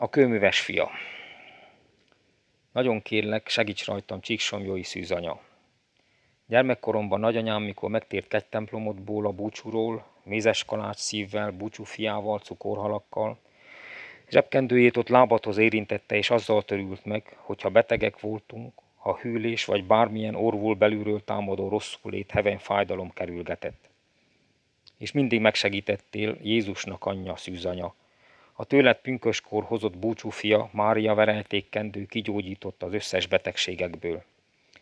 a kőműves fia. Nagyon kérlek, segíts rajtam, csíksomjói szűzanya. Gyermekkoromban nagyanyám, mikor megtért templomotból a búcsúról, mézes kalács szívvel, búcsú fiával, cukorhalakkal, zsebkendőjét ott lábathoz érintette, és azzal törült meg, hogyha betegek voltunk, ha hűlés vagy bármilyen orvul belülről támadó rosszul lét heven fájdalom kerülgetett. És mindig megsegítettél Jézusnak anyja, szűzanya, a tőled pünköskor hozott búcsúfia Mária kendő kigyógyította az összes betegségekből.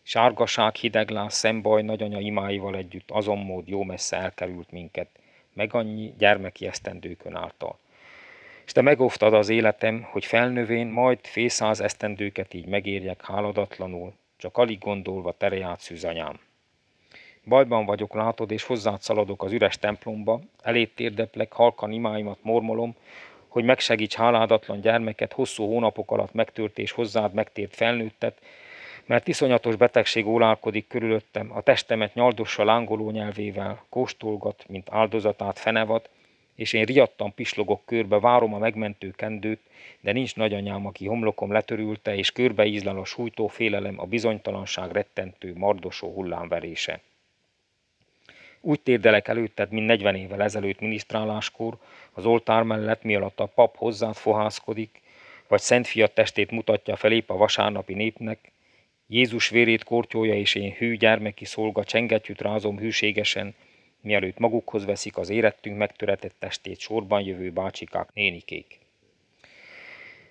Sárgaság, hideglás, szembaj nagyanya imáival együtt azon mód jó messze elkerült minket, meg annyi gyermeki esztendőkön által. És te megóvtad az életem, hogy felnövén majd fészáz esztendőket így megérjek háladatlanul, csak alig gondolva tereját szűzanyám. Bajban vagyok, látod, és hozzád szaladok az üres templomba, elét térdeplek, halkan imáimat mormolom, hogy megsegíts háládatlan gyermeket, hosszú hónapok alatt megtört és hozzád megtért felnőttet, mert iszonyatos betegség ólálkodik körülöttem, a testemet nyaldossa lángoló nyelvével, kóstolgat, mint áldozatát fenevad, és én riadtan pislogok körbe, várom a megmentő kendőt, de nincs nagyanyám, aki homlokom letörülte, és körbeízlel a sújtó félelem, a bizonytalanság rettentő, mardosó hullámverése. Úgy térdelek előtted, mint 40 évvel ezelőtt minisztráláskor, az oltár mellett, mi alatt a pap hozzád fohászkodik, vagy szent fiat testét mutatja fel épp a vasárnapi népnek, Jézus vérét kortyolja, és én hű gyermeki szolga csengetjüt rázom hűségesen, mielőtt magukhoz veszik az érettünk megtöretett testét sorban jövő bácsikák, nénikék.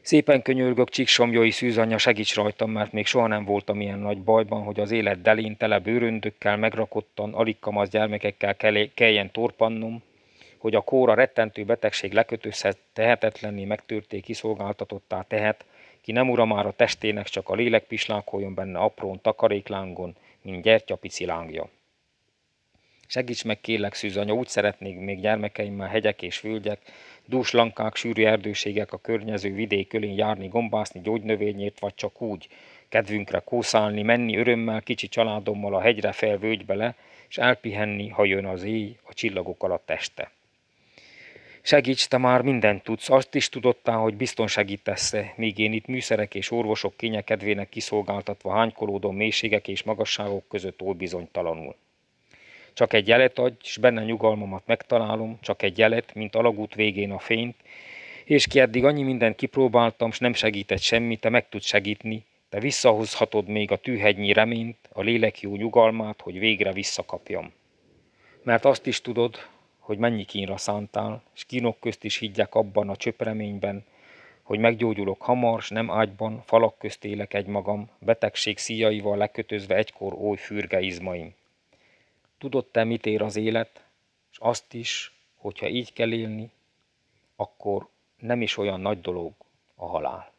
Szépen könyörgök, csíksomjói szűzanya, segíts rajtam, mert még soha nem voltam ilyen nagy bajban, hogy az élet delén tele bőröndökkel, megrakottan, alig kamasz gyermekekkel kelljen torpannom, hogy a kóra rettentő betegség lekötőszer tehetetlenné megtörté kiszolgáltatottá tehet, ki nem ura már a testének, csak a lélek pislákoljon benne aprón takaréklángon, mint gyertya pici lángja. Segíts meg, kérlek, Szűzanya, úgy szeretnék még gyermekeimmel hegyek és völgyek, dús lankák, sűrű erdőségek a környező vidék ölén járni, gombászni, gyógynövényért, vagy csak úgy, kedvünkre kószálni, menni örömmel, kicsi családommal a hegyre fel völgybe és elpihenni, ha jön az éj, a csillagok alatt este. Segíts, te már mindent tudsz, azt is tudottál, hogy bizton segítesz-e, míg én itt műszerek és orvosok kényekedvének kiszolgáltatva hánykolódom mélységek és magasságok között bizonytalanul. Csak egy jelet adj, és benne nyugalmamat megtalálom, csak egy jelet, mint alagút végén a fényt, és ki eddig annyi mindent kipróbáltam, s nem segített semmi, te meg tudsz segíteni, te visszahozhatod még a tűhegynyi reményt, a lélek jó nyugalmát, hogy végre visszakapjam. Mert azt is tudod, hogy mennyi kínra szántál, és kínok közt is higgyek abban a csöpreményben, hogy meggyógyulok hamar, s nem ágyban, falak közt élek egymagam, betegség szíjaival lekötözve egykor oly fürge izmaim. Tudod e mit ér az élet, és azt is, hogyha így kell élni, akkor nem is olyan nagy dolog a halál.